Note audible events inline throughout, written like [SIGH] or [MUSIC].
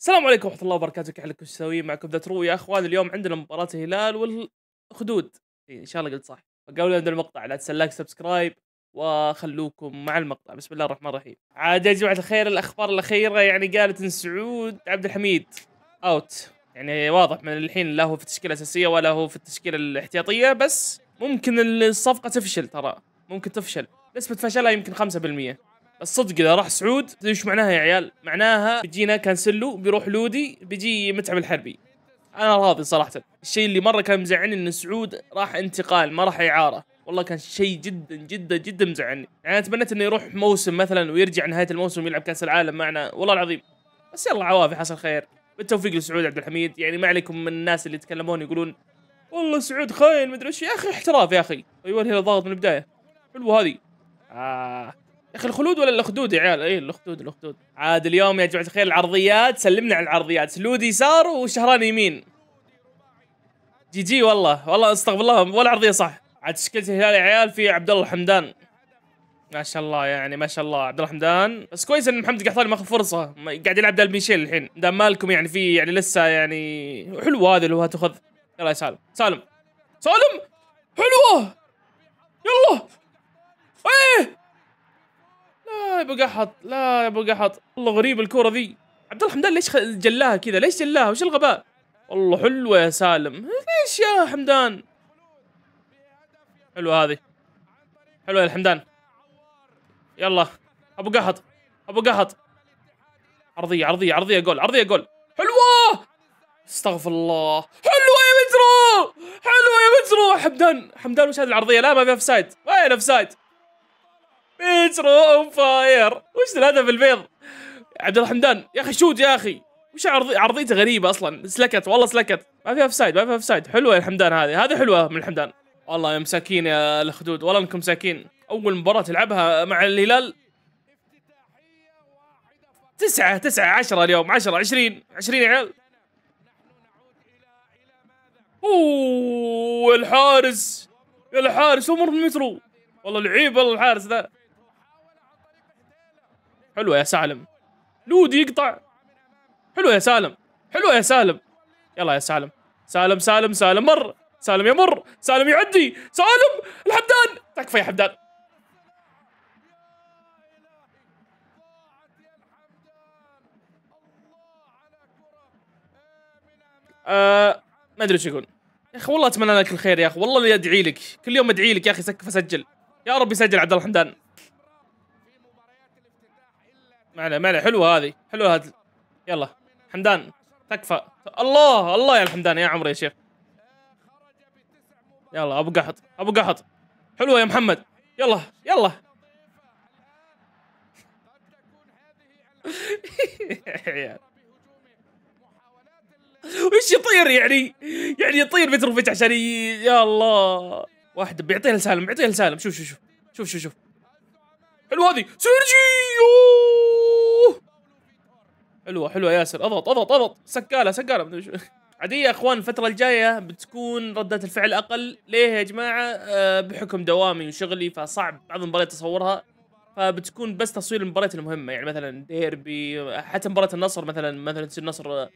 السلام عليكم ورحمة الله وبركاته كيف حالكم شو معكم ذا ترو يا اخوان اليوم عندنا مباراة الهلال والخدود ان شاء الله قلت صح فقبل نبدا المقطع لا تنسى لايك سبسكرايب وخلوكم مع المقطع بسم الله الرحمن الرحيم عاد يا جماعة الخير الاخبار الاخيرة يعني قالت ان سعود عبد الحميد اوت يعني واضح من الحين لا هو في التشكيلة الاساسية ولا هو في التشكيلة الاحتياطية بس ممكن الصفقة تفشل ترى ممكن تفشل نسبة فشلها يمكن 5% بس صدق اذا راح سعود ايش معناها يا عيال؟ معناها بيجينا كانسلو بيروح لودي بيجي متعب الحربي. انا راضي صراحه، الشيء اللي مره كان مزعلني ان سعود راح انتقال ما راح اعاره، والله كان شيء جدا جدا جدا مزعلني، يعني تمنيت انه يروح موسم مثلا ويرجع نهايه الموسم يلعب كاس العالم معنا، والله العظيم. بس يلا عوافي حصل خير، بالتوفيق لسعود عبد الحميد، يعني ما عليكم من الناس اللي يتكلمون يقولون والله سعود خاين مدري ايش، يا اخي احتراف يا اخي، ايوه الهلال ضاغط من البدايه. حلوه هذه. آه. اخي الخلود ولا الاخدود يا عيال؟ اي الاخدود الاخدود. عاد اليوم يا جماعه الخير العرضيات سلمنا على العرضيات، سلود يسار وشهران يمين. جي جي والله والله استغفر الله ولا عرضيه صح. عاد تشكيلة الهلال يا عيال في عبد الله الحمدان. ما شاء الله يعني ما شاء الله عبد الله الحمدان بس كويس ان محمد القحطاني ماخذ فرصه قاعد يلعب دال ميشيل الحين دام مالكم يعني في يعني لسه يعني حلوه هذه لو تاخذ يلا يا سالم سالم سالم حلوه يلا ايه لا يا ابو قحط لا يا ابو قحط والله غريب الكوره ذي عبد الله حمدان ليش جلاها كذا ليش جلاها وش الغباء والله حلوه يا سالم ليش يا حمدان حلوه هذه حلوه يا حمدان يلا ابو قحط ابو قحط عرضيه عرضيه عرضيه جول عرضيه جول حلوه استغفر الله حلوه يا مترو حلوه يا مترو حمدان حمدان وش هذه العرضيه لا ما فيها اوف سايد وين اوف سايد مترو اون فاير وش الهدف البيض عبد الحمدان يا اخي شوت يا اخي وش عرضي عرضيته غريبه اصلا سلكت والله سلكت ما فيها اوف سايد ما فيها اوف سايد حلوه يا الحمدان هذه هذه حلوه من الحمدان والله يا مساكين يا الخدود والله انكم مساكين اول مباراه تلعبها مع الهلال تسعة تسعة عشرة اليوم عشرة عشرين عشرين يا عيال اوه الحارس يا الحارس امر المترو والله لعيب والله الحارس ذا حلوه يا سالم لود يقطع حلوه يا سالم حلوه يا سالم يلا يا سالم سالم سالم سالم مر سالم يمر سالم يعدي سالم الحمدان تكفى يا حمدان أه ما ادري ايش يقول يا اخي والله اتمنى لك الخير يا اخي والله اني ادعي لك كل يوم ادعي لك يا اخي سكف اسجل يا رب يسجل عبد الله الحمدان معلي معلي حلوه هذه حلوه هذه يلا حمدان تكفى الله الله يا الحمدان يا عمري يا شيخ يلا ابو قحط ابو قحط حلوه يا محمد يلا يلا [LAUGHS] وش يطير يعني يعني يطير متروفيتش عشان يا الله واحد بيعطيها لسالم بيعطيها لسالم شوف شوف شوف شوف شوف حلوه حلو هذه سيرجيو حلوه حلوه ياسر اضغط اضغط اضغط سكاله سكاله عادية يا اخوان الفترة الجاية بتكون ردة الفعل اقل، ليه يا جماعة؟ آه، بحكم دوامي وشغلي فصعب بعض المباريات اصورها فبتكون بس تصوير المباريات المهمة يعني مثلا ديربي حتى مباراة النصر مثلا مثلا تصير النصر آه،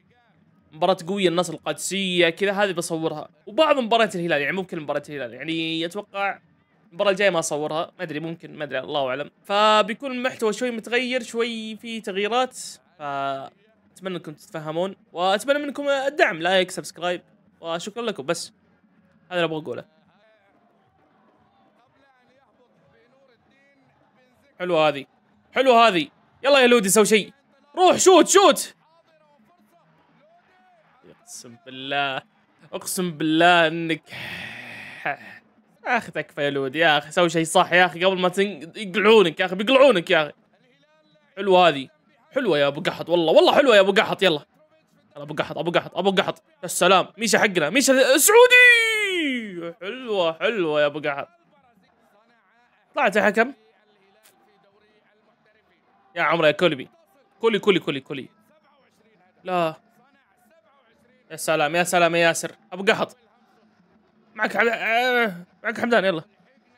مباراة قوية النصر القادسية كذا هذه بصورها وبعض مباريات الهلال يعني ممكن مباراة الهلال يعني اتوقع المباراة الجاية ما اصورها ما ادري ممكن ما ادري الله اعلم فبيكون المحتوى شوي متغير شوي في تغييرات فاتمنى انكم تتفهمون واتمنى منكم الدعم لايك سبسكرايب وشكرا لكم بس هذا اللي ابغى اقوله حلوه هذه حلوه هذه يلا يا لودي سوي شيء روح شوت شوت اقسم بالله اقسم بالله انك اخي تكفى يا لودي يا اخي سوي شيء صح يا اخي قبل ما تقلعونك يقلعونك يا اخي بيقلعونك يا اخي حلوه هذه حلوه يا ابو قحط والله والله حلوه يا ابو قحط يلا ابو قحط ابو قحط ابو قحط يا سلام ميشا حقنا ميشا سعودي حلوه حلوه يا ابو قحط طلعت يا حكم يا عمره يا كولبي كولي كولي كولي كولي لا يا سلام يا سلام يا ياسر ابو قحط معك حمد... آه، معك حمدان يلا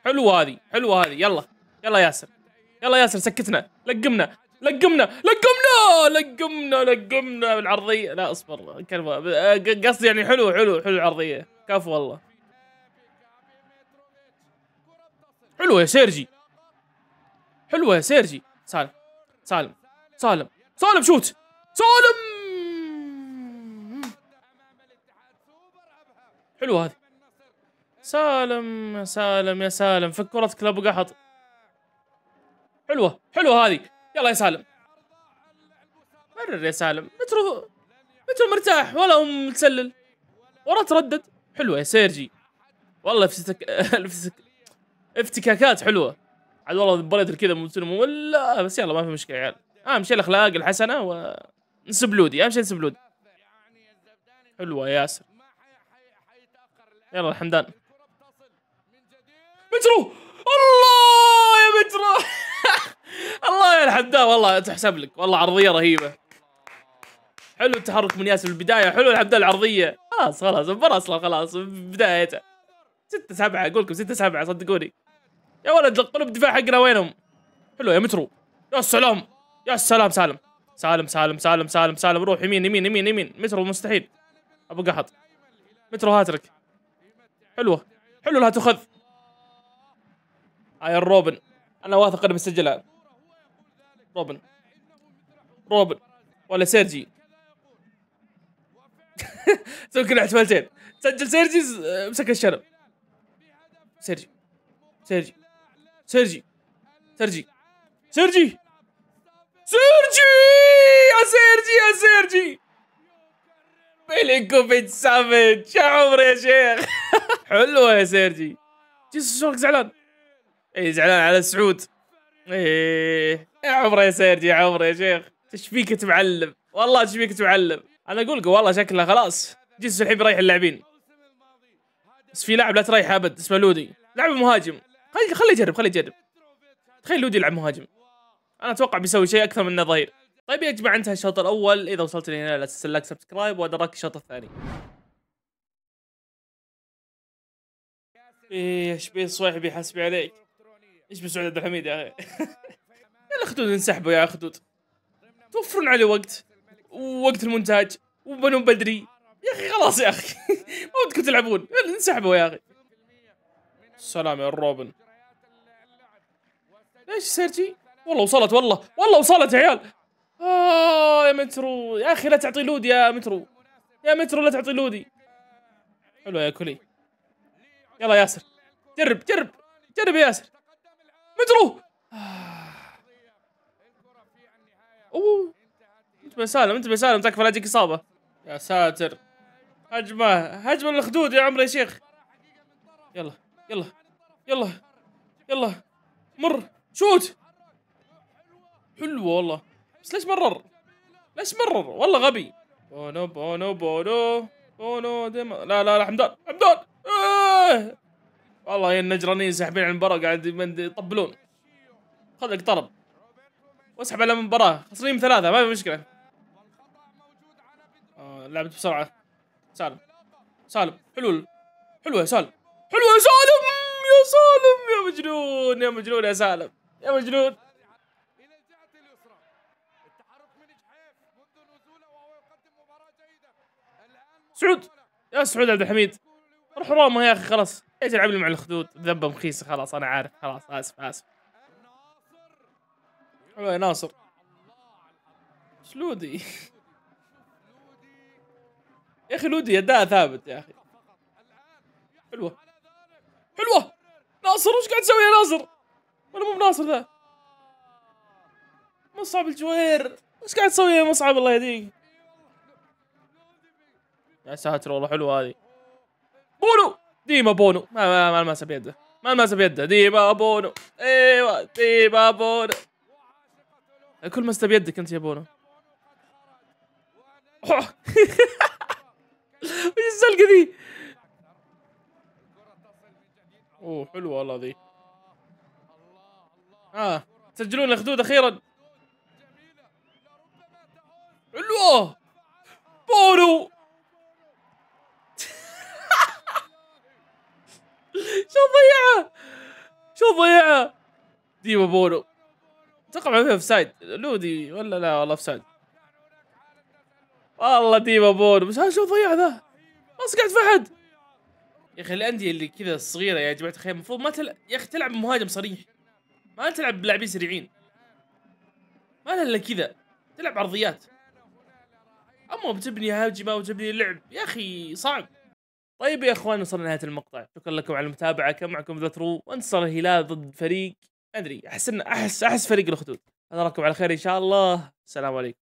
حلوه هذه حلوه هذه يلا يلا ياسر يلا ياسر سكتنا لقمنا لقمنا لقمنا لقمنا لقمنا بالعرضيه لا اصبر كلمه أه، قصدي يعني حلو حلو حلو العرضيه كفو والله حلوه يا سيرجي حلوه يا سيرجي سالم سالم سالم سالم شوت سالم حلوه هذه سالم يا سالم يا سالم فك كرتك لابو قحط حلوه حلوه هذه يلا يا سالم مرر يا سالم مترو مترو مرتاح ولا هو متسلل ولا تردد حلوه يا سيرجي والله افتك [LAUGHS] افتكاكات حلوه عاد والله بريت كذا ولا بس يلا ما في مشكله يا يعني. عيال اهم شيء الاخلاق الحسنه و نسب لودي اهم شيء نسب لودي حلوه ياسر يلا الحمدان مترو الله الحمداء والله تحسب لك والله عرضيه رهيبه حلو التحرك من ياسر في البدايه حلو الحمداء العرضيه خلاص خلاص برا اصلا خلاص بدايته ستة سبعة اقول لكم ستة سبعة صدقوني يا ولد القلوب الدفاع حقنا وينهم؟ حلو يا مترو يا سلام يا سلام سالم سالم سالم سالم سالم سالم روح يمين يمين يمين يمين مترو مستحيل ابو قحط مترو هاترك حلوه حلو لها تخذ هاي روبن انا واثق انه بسجلها روبن روبن ولا سيرجي [LAUGHS] سوي كل احتمالتين سجل سيرجي امسك الشنب سيرجي سيرجي سيرجي سيرجي سيرجي سيرجي يا سيرجي يا سيرجي بيلينكوفيتش سافيج يا عمري يا شيخ [LAUGHS] حلوه يا سيرجي جيس شلونك زعلان اي زعلان على سعود ايه يا إيه، عمري يا سيرجي يا عمري يا شيخ ايش فيك تعلم والله ايش فيك تعلم انا اقول لك والله شكله خلاص جيسوس الحين بيريح اللاعبين بس في لاعب لا تريحه ابد اسمه لودي لاعب مهاجم خلي خلي يجرب خلي يجرب تخيل لودي يلعب مهاجم انا اتوقع بيسوي شيء اكثر من انه ظهير طيب يا جماعه انتهى الشوط الاول اذا وصلت لهنا لا تنسى لايك سبسكرايب وادراك الشوط الثاني ايه يا شبيه صويحبي حسبي عليك ايش بسعود عبد الحميد يا اخي يلا [LAUGHS] خدود انسحبوا يا خدود توفرون علي وقت ووقت المونتاج وبنوا بدري يا اخي خلاص يا اخي [LAUGHS] ما ودكم تلعبون يلا انسحبوا يا اخي سلام يا روبن ليش سيرجي والله وصلت والله والله وصلت يا عيال آه يا مترو يا اخي لا تعطي لودي يا مترو يا مترو لا تعطي لودي حلو يا كولي يلا ياسر جرب جرب جرب يا ياسر مدرو آه. اوه انت بسالم انت بسالم تكفى لا تجيك اصابه يا ساتر هجمه هجمه الخدود يا عمري يا شيخ يلا يلا يلا يلا مر شوت حلوه والله بس ليش مرر؟ ليش مرر؟ والله غبي بونو بونو بونو بونو ديما لا لا لا حمدان حمدان آه. والله يا النجرانيين ساحبين على المباراه قاعد يطبلون خذ لك طرب واسحب على المباراه خسرين ثلاثه ما في مشكله آه لعبت بسرعه سالم سالم حلول حلوه يا سالم حلوه يا سالم يا سالم يا مجنون يا مجنون يا سالم يا مجنون سعود يا سعود عبد الحميد روح روما يا اخي خلاص ليش العب لي مع الخدود ذبه مخيسه خلاص انا عارف خلاص اسف اسف حلو يا ناصر شلودي [LAUGHS] يا اخي لودي اداء ثابت يا اخي حلوه حلوه ناصر وش قاعد تسوي يا ناصر ولا مو بناصر ذا مصعب الجوير وش قاعد تسوي يا مصعب الله يهديك يا ساتر والله حلوه هذه بولو ديما بونو ما ما, ما المسها بيده ما الماسه بيده ديما بونو ايوه ديما بونو كل مسته بيدك انت يا بونو وش الزلقه ذي؟ اوه حلوه والله ذي اه تسجلون الخدود اخيرا حلوه بونو شو ضيعها ديما بولو اتوقع ما فيها اوف سايد لودي ولا لا والله اوف سايد والله ديما بولو بس هذا شو ضيع ذا ما سقعت في احد يا اخي الانديه اللي كذا صغيره يا جماعه الخير المفروض ما تلعب يا اخي تلعب مهاجم صريح ما تلعب بلاعبين سريعين ما لها الا كذا تلعب عرضيات اما بتبني هاجمه وتبني لعب يا اخي صعب طيب يا اخوان وصلنا لنهايه المقطع شكرا لكم على المتابعه كان معكم ذا ثرو وانتصر الهلال ضد فريق ادري احس احس احس فريق الاخدود نراكم على خير ان شاء الله السلام عليكم